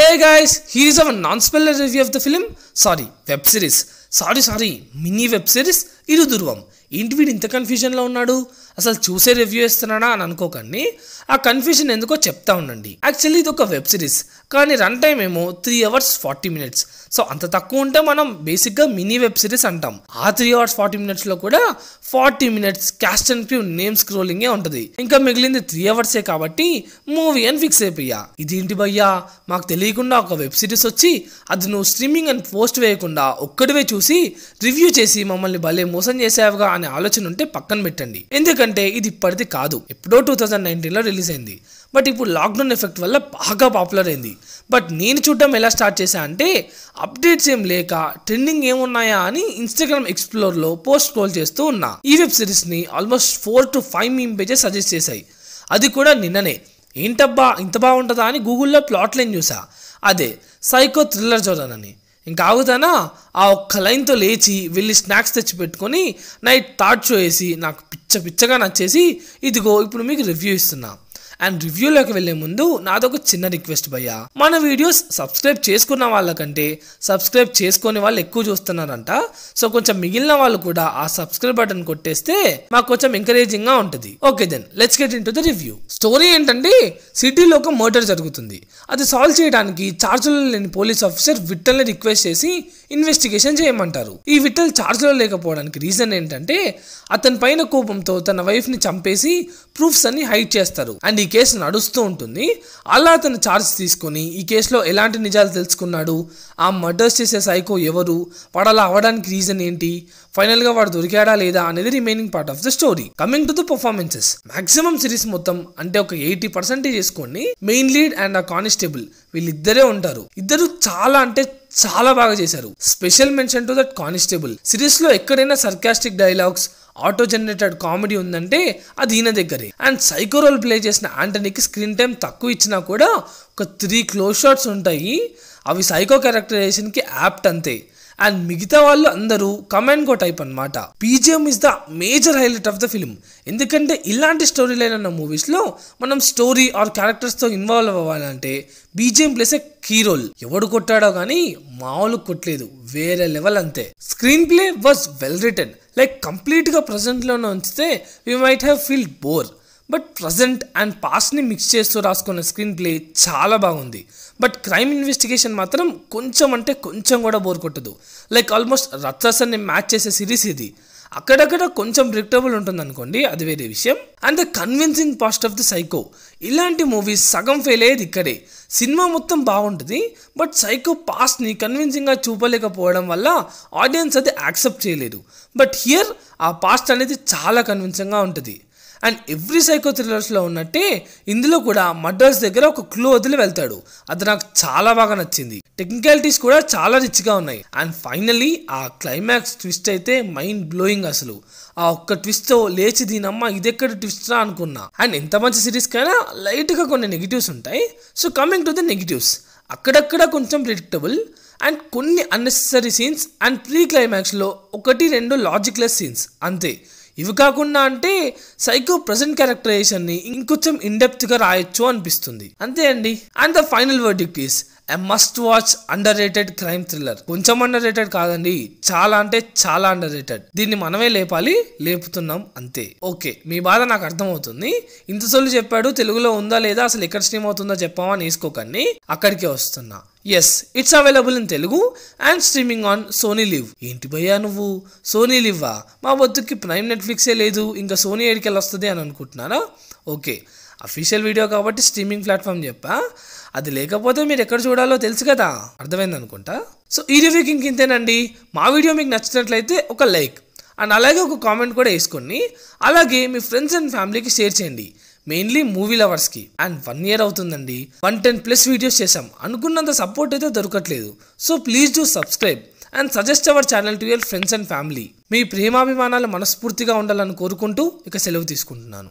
Hey guys, here is our non-spoiler review of the film sorry web series sorry sorry mini web series Dhruvam ఏంటి వీడు ఇంత కన్ఫ్యూజన్లో ఉన్నాడు అసలు చూసే రివ్యూ ఇస్తున్నాడా అని అనుకోకండి ఆ కన్ఫ్యూజన్ ఎందుకో చెప్తా ఉండండి యాక్చువల్లీ ఇది ఒక వెబ్ సిరీస్ కానీ రన్ టైం ఏమో three hours forty minutes so అంత తక్కువ ఉంటే మనం బేసిక్గా మినీ వెబ్ సిరీస్ అంటాం ఆ త్రీ అవర్స్ ఫార్టీ మినిట్స్లో కూడా forty minutes cast and cue name స్క్రోలింగే ఉంటుంది ఇంకా మిగిలింది త్రీ అవర్సే కాబట్టి మూవీ అని ఫిక్స్ అయిపోయా ఇదేంటి భయ్యా మాకు తెలియకుండా ఒక వెబ్ సిరీస్ వచ్చి అది నువ్వు స్ట్రీమింగ్ అండ్ పోస్ట్ పోస్ట్ వేయకుండా ఒక్కడివే చూసి రివ్యూ చేసి మమ్మల్ని భలే మోసం చేసావుగా అనే ఆలోచన ఉంటే పక్కన పెట్టండి ఎందుకంటే ఇది ఇప్పటిది కాదు ఎప్పుడో టూ థౌజండ్ నైన్టీన్లో రిలీజ్ అయింది బట్ ఇప్పుడు లాక్డౌన్ ఎఫెక్ట్ వల్ల బాగా పాపులర్ అయింది బట్ నేను చూడడం ఎలా స్టార్ట్ చేశా అంటే అప్డేట్స్ ఏం లేక ట్రెండింగ్ ఏమున్నాయా అని ఇన్స్టాగ్రామ్ ఎక్స్ప్లోర్లో పోస్ట్ స్క్రోల్ చేస్తూ ఉన్నా ఈ వెబ్ సిరీస్ని almost four to five meme pages suggest చేశాయి అది కూడా నిన్ననే ఏంటబ్బా ఇంత బాగుంటుందా అని గూగుల్లో ప్లాట్లైన్ చూసా అదే సైకో థ్రిల్లర్ చూడాలని ఇంకా ఆగుతానా ఆ ఒక్క లైన్తో లేచి వెళ్ళి స్నాక్స్ తెచ్చి పెట్టుకొని నైట్ థాట్ షో వేసి నాకు పిచ్చ పిచ్చగా నచ్చేసి ఇదిగో ఇప్పుడు మీకు రివ్యూ ఇస్తున్నాను అండ్ రివ్యూలోకి వెళ్లే ముందు నాదొక చిన్న రిక్వెస్ట్ భయ్యా మన వీడియోస్ సబ్స్క్రైబ్ చేసుకున్న వాళ్ళకంటే సబ్స్క్రైబ్ చేసుకునే వాళ్ళు ఎక్కువ చూస్తున్నారంట సో కొంచెం మిగిలిన వాళ్ళు కూడా ఆ సబ్స్క్రైబ్ బటన్ కొట్టేస్తే మాకు కొంచెం ఎంకరేజింగ్ గా ఉంటుంది okay then let's get into the review story ఏంటంటే సిటీలో ఒక మర్డర్ జరుగుతుంది అది సాల్వ్ చేయడానికి చార్జ్లో లేని పోలీస్ ఆఫీసర్ విట్టల్ని రిక్వెస్ట్ చేసి ఇన్వెస్టిగేషన్ చేయమంటారు ఈ విట్టల్ చార్జ్లో లేకపోవడానికి రీజన్ ఏంటంటే అతని పైన కోపంతో తన వైఫ్ ని చంపేసి ప్రూఫ్స్ అన్ని హైట్ చేస్తారు అండ్ కేసు నడుస్తూ ఉంటుంది అలా అతను ఛార్జ్ తీసుకొని ఈ కేసులో ఎలాంటి నిజాలు తెలుసుకున్నాడు ఆ మర్డర్స్ చేసే సైకో ఎవరు వాడు అలా అవ్వడానికి రీజన్ ఏంటి ఫైనల్గా వాడు దొరికాడా లేదా అనేది remaining part of the story coming to the performances maximum series మొత్తం అంటే ఒక ఎయిటీ పర్సెంటేజ్ చేసుకోండి మెయిన్ లీడ్ అండ్ ఆ కానిస్టేబుల్ వీళ్ళిద్దరే ఉంటారు ఇద్దరు చాలా అంటే చాలా బాగా చేశారు special mention to that constable సిరీస్లో ఎక్కడైనా sarcastic dialogues auto generated comedy ఉందంటే అది ఈయన దగ్గరే అండ్ సైకో రోల్ ప్లే చేసిన యాంటనీకి స్క్రీన్ టైం తక్కువ ఇచ్చినా కూడా ఒక త్రీ క్లోజ్ షాట్స్ ఉంటాయి అవి సైకో క్యారెక్టరైజేషన్కి యాప్ట్ అంతే అండ్ మిగతా వాళ్ళు అందరూ గో టైప్ అనమాట BGM is the major highlight of the film ఎందుకంటే ఇలాంటి స్టోరీ లైన్ ఉన్న మూవీస్లో మనం స్టోరీ ఆర్ క్యారెక్టర్స్తో ఇన్వాల్వ్ అవ్వాలంటే BGM plays a key role ఎవడు కొట్టాడో కానీ మామూలు కొట్టలేదు వేరే లెవెల్ అంతే screenplay was well written like కంప్లీట్గా ప్రజెంట్లో ఉంచితే we might have feel bore but present and పాస్ట్ని మిక్స్ చేస్తూ రాసుకున్న స్క్రీన్ ప్లే చాలా బాగుంది బట్ క్రైమ్ ఇన్వెస్టిగేషన్ మాత్రం కొంచెం అంటే కొంచెం కూడా బోర్ కొట్టదు లైక్ ఆల్మోస్ట్ రత్సన్ని మ్యాచ్ చేసే సిరీస్ ఇది అక్కడక్కడ కొంచెం ప్రిడిక్టబుల్ ఉంటుంది అనుకోండి అది వేరే విషయం and the convincing past of the psycho ఇలాంటి మూవీస్ సగం ఫెయిల్ అయ్యేది ఇక్కడే సినిమా మొత్తం బాగుంటుంది బట్ సైకో పాస్ట్ని కన్విన్సింగ్గా చూపలేకపోవడం వల్ల ఆడియన్స్ అది యాక్సెప్ట్ చేయలేదు బట్ హియర్ ఆ పాస్ట్ అనేది చాలా కన్విన్సింగ్గా ఉంటుంది అండ్ ఎవ్రీ సైకో థ్రిల్లర్స్లో ఉన్నట్టే ఇందులో కూడా మర్డర్స్ దగ్గర ఒక క్లూ వదిలి వెళ్తాడు అది నాకు చాలా బాగా నచ్చింది టెక్నికాలిటీస్ కూడా చాలా రిచ్గా ఉన్నాయి అండ్ ఫైనల్లీ ఆ క్లైమాక్స్ ట్విస్ట్ అయితే మైండ్ బ్లోయింగ్ అసలు ఆ ఒక్క ట్విస్ట్తో లేచి దీనమ్మ ఇదెక్కడ ట్విస్ట్రా అనుకున్నా అండ్ ఎంత మంచి సిరీస్కైనా లైట్గా కొన్ని నెగిటివ్స్ ఉంటాయి so coming to the negatives అక్కడక్కడ కొంచెం ప్రిడిక్టబుల్ అండ్ కొన్ని అన్నెసరీ సీన్స్ అండ్ ప్రీ క్లైమాక్స్లో ఒకటి రెండు లాజిక్లెస్ సీన్స్ అంతే ఇవి కాకుండా అంటే సైకో ప్రజెంట్ క్యారెక్టరైజేషన్ ని ఇంకొంచెం డెప్త్ గా రాయొచ్చు అనిపిస్తుంది అంతే అండి and the final it is a must watch underrated crime thriller కొంచెం అండర్ రేటెడ్ కాదండి చాలా అంటే చాలా అండర్ రేటెడ్ దీన్ని మనమే లేపాలి లేపుతున్నాం అంతే ఓకే మీ బాధ నాకు అర్థమవుతుంది ఇంత సొల్లు చెప్పాడు తెలుగులో ఉందా లేదా అసలు ఎక్కడ స్ట్రీమ్ అవుతుందో చెప్పామని అని వేసుకోకండి అక్కడికే వస్తున్నా yes it's available in Telugu and streaming on Sony LIV ఏంటి భయ్యా నువ్వు సోనీ లివ్వా మా బతుక్కి ప్రైమ్ నెట్ఫ్లిక్సే లేదు ఇంకా సోనీ ఏడికెళ్ళి వస్తుంది అని అనుకుంటున్నారా ఓకే అఫీషియల్ వీడియో కాబట్టి స్ట్రీమింగ్ ప్లాట్ఫామ్ చెప్పా అది లేకపోతే మీరు ఎక్కడ చూడాలో తెలుసు కదా అర్థమైంది అనుకుంటా సో ఈ రివ్యూకి ఇంతేనండి మా వీడియో మీకు నచ్చినట్లయితే ఒక లైక్ అండ్ అలాగే ఒక కామెంట్ కూడా వేసుకోండి అలాగే మీ ఫ్రెండ్స్ అండ్ ఫ్యామిలీకి షేర్ చేయండి మెయిన్లీ మూవీ లవర్స్కి అండ్ వన్ ఇయర్ అవుతుందండి వన్ టెన్ ప్లస్ వీడియోస్ చేసాం అనుకున్నంత సపోర్ట్ అయితే దొరకట్లేదు so please do subscribe and suggest our channel to your friends and family మీ ప్రేమాభిమానాలు మనస్ఫూర్తిగా ఉండాలని కోరుకుంటూ ఇక సెలవు తీసుకుంటున్నాను